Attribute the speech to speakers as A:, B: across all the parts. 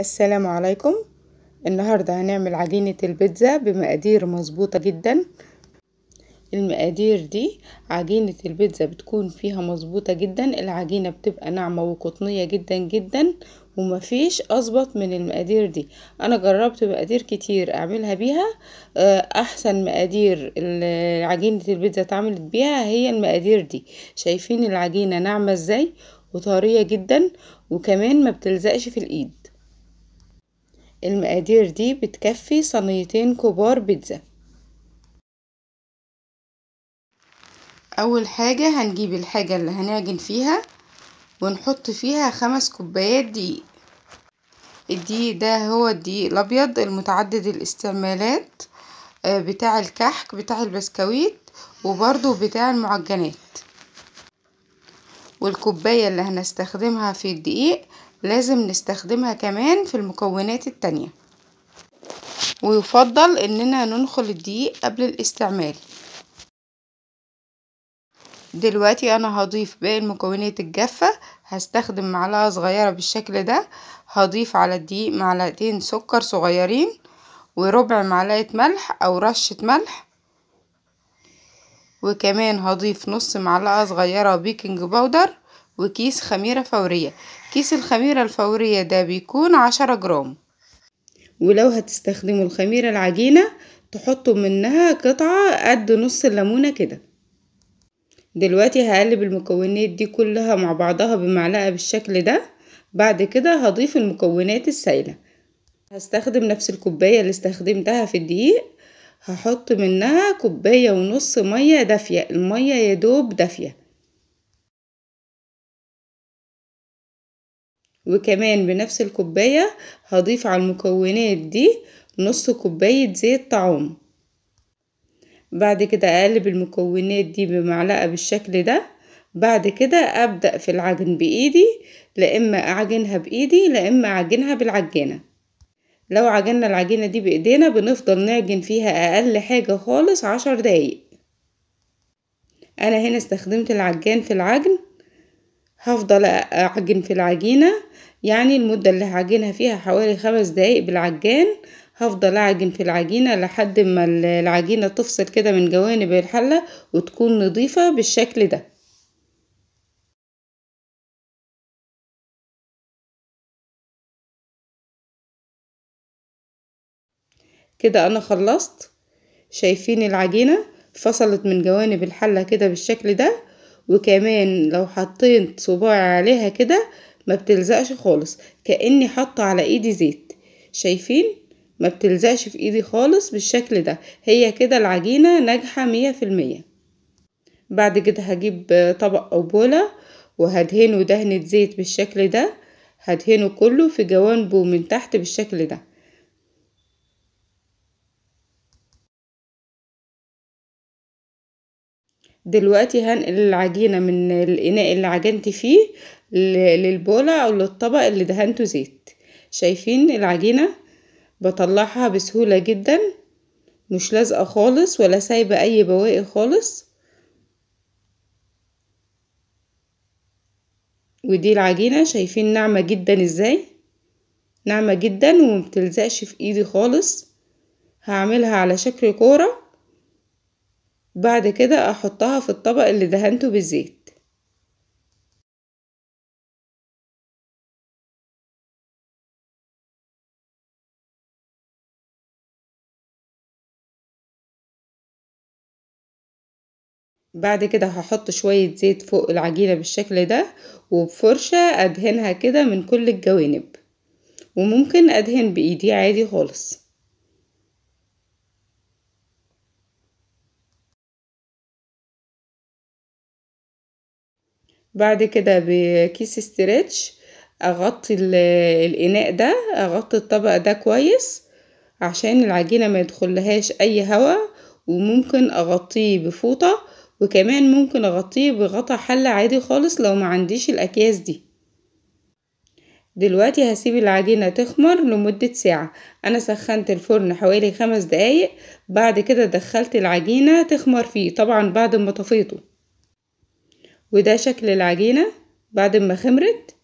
A: السلام عليكم النهاردة هنعمل عجينة البيتزا بمقادير مظبوطة جدا المقادير دي عجينة البيتزا بتكون فيها مظبوطة جدا العجينة بتبقى ناعمة وقطنية جدا جدا ومفيش اظبط من المقادير دي انا جربت مقادير كتير اعملها بيها آه، احسن مقادير عجينة البيتزا اتعملت بيها هي المقادير دي شايفين العجينة ناعمة ازاي وطارية جدا وكمان ما بتلزقش في الايد المقادير دي بتكفي صينيتين كبار بيتزا اول حاجة هنجيب الحاجة اللي هنعجن فيها ونحط فيها خمس كوبايات دقيق الدقيق ده هو الدقيق الابيض المتعدد الاستعمالات آه، بتاع الكحك بتاع البسكويت وبرضو بتاع المعجنات والكوباية اللي هنستخدمها في الدقيق لازم نستخدمها كمان في المكونات التانية ويفضل اننا ننخل الدقيق قبل الاستعمال دلوقتي انا هضيف باقي المكونات الجافة هستخدم معلقة صغيرة بالشكل ده هضيف على الدقيق معلقتين سكر صغيرين وربع معلقة ملح او رشة ملح وكمان هضيف نص معلقة صغيرة بيكنج باودر وكيس خميرة فورية كيس الخميرة الفورية ده بيكون عشرة جرام ولو هتستخدموا الخميرة العجينة تحطوا منها قطعة قد نص الليمونة كده دلوقتي هقلب المكونات دي كلها مع بعضها بمعلقة بالشكل ده بعد كده هضيف المكونات السائلة هستخدم نفس الكوباية اللي استخدمتها في الدقيق هحط منها كوباية ونص مية دافية المية يدوب دافية وكمان بنفس الكوباية هضيف على المكونات دي نص كوباية زيت طعام بعد كده اقلب المكونات دي بمعلقة بالشكل ده بعد كده ابدأ في العجن بايدي لاما اعجنها بايدي لاما اعجنها بالعجانة لو عجننا العجينة دي بايدينا بنفضل نعجن فيها اقل حاجة خالص عشر دقايق انا هنا استخدمت العجان في العجن هفضل اعجن في العجينة يعني المدة اللي هعجنها فيها حوالي خمس دقايق بالعجان هفضل اعجن في العجينة لحد ما العجينة تفصل كده من جوانب الحلة وتكون نظيفة بالشكل ده كده انا خلصت شايفين العجينة فصلت من جوانب الحلة كده بالشكل ده وكمان لو حطيت صباعي عليها كده ما بتلزقش خالص كأني حاطة على ايدي زيت شايفين ما بتلزقش في ايدي خالص بالشكل ده هي كده العجينة ناجحة مية في المية بعد كده هجيب طبق او بولة وهدهنه دهنة زيت بالشكل ده هدهنه كله في جوانبه من تحت بالشكل ده دلوقتي هنقل العجينة من الإناء اللي عجنت فيه للبولة أو للطبق اللي دهنته زيت شايفين العجينة بطلعها بسهولة جدا مش لازقة خالص ولا سايبة أي بواقي خالص ودي العجينة شايفين ناعمة جدا ازاي ناعمة جدا ومبتلزقش في ايدي خالص هعملها على شكل كوره بعد كده احطها في الطبق اللي دهنته بالزيت بعد كده هحط شوية زيت فوق العجينة بالشكل ده وبفرشة ادهنها كده من كل الجوانب وممكن ادهن بايدي عادي خالص بعد كده بكيس استرتش اغطي الاناء ده اغطي الطبق ده كويس عشان العجينة ما يدخلهاش اي هواء وممكن اغطيه بفوطة وكمان ممكن اغطيه بغطا حلة عادي خالص لو ما عنديش الاكياس دي دلوقتي هسيب العجينة تخمر لمدة ساعة انا سخنت الفرن حوالي خمس دقايق بعد كده دخلت العجينة تخمر فيه طبعا بعد ما طفيته وده شكل العجينة بعد ما خمرت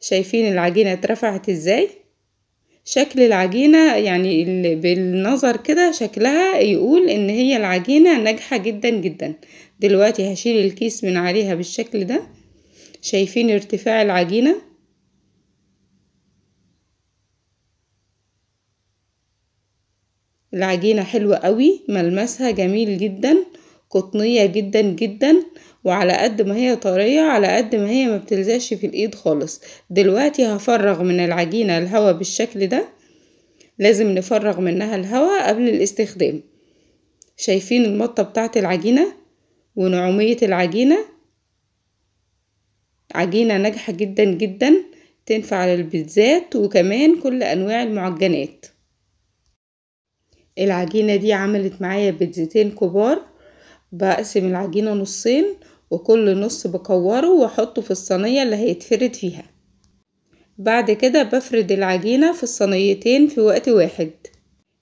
A: شايفين العجينة اترفعت ازاي شكل العجينة يعني بالنظر كده شكلها يقول ان هي العجينة ناجحة جدا جدا دلوقتي هشيل الكيس من عليها بالشكل ده شايفين ارتفاع العجينة العجينة حلوة قوي ملمسها جميل جدا قطنية جدا جدا وعلى قد ما هي طرية على قد ما هي ما بتلزقش في الايد خالص دلوقتي هفرغ من العجينة الهواء بالشكل ده لازم نفرغ منها الهواء قبل الاستخدام شايفين المطة بتاعت العجينة ونعومية العجينة عجينة ناجحة جدا جدا تنفع للبيتزات وكمان كل انواع المعجنات العجينة دي عملت معايا بيتزتين كبار بقسم العجينة نصين وكل نص بكوره واحطه في الصينية اللي هيتفرد فيها بعد كده بفرد العجينة في الصينيتين في وقت واحد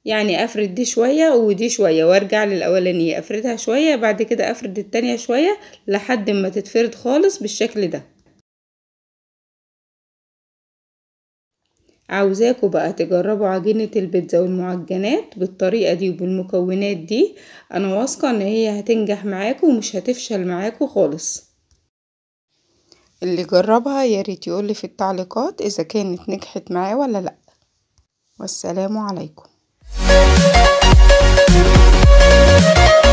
A: يعني افرد دي شوية ودي شوية وارجع للاولانية افردها شوية بعد كده افرد التانية شوية لحد ما تتفرد خالص بالشكل ده عاوزاكوا بقى تجربوا عجينة البيتزا والمعجنات بالطريقة دي وبالمكونات دي انا واثقة ان هي هتنجح معاكوا ومش هتفشل معاكوا خالص اللي جربها ياريت يقولي في التعليقات اذا كانت نجحت معاه ولا لا والسلام عليكم